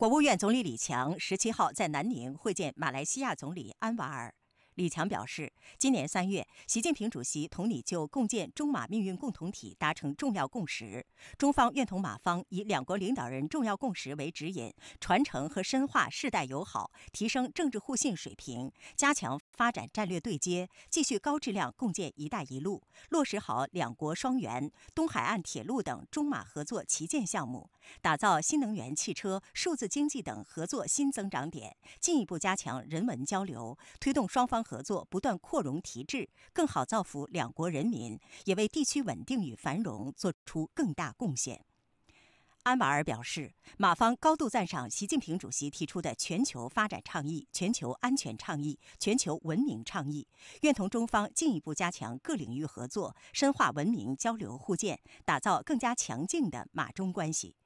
国务院总理李强十七号在南宁会见马来西亚总理安瓦尔。李强表示，今年三月，习近平主席同你就共建中马命运共同体达成重要共识。中方愿同马方以两国领导人重要共识为指引，传承和深化世代友好，提升政治互信水平，加强发展战略对接，继续高质量共建“一带一路”，落实好两国双元东海岸铁路等中马合作旗舰项目，打造新能源汽车、数字经济等合作新增长点，进一步加强人文交流，推动双方。合作不断扩容提质，更好造福两国人民，也为地区稳定与繁荣做出更大贡献。安瓦尔表示，马方高度赞赏习近平主席提出的全球发展倡议、全球安全倡议、全球文明倡议，愿同中方进一步加强各领域合作，深化文明交流互鉴，打造更加强劲的马中关系。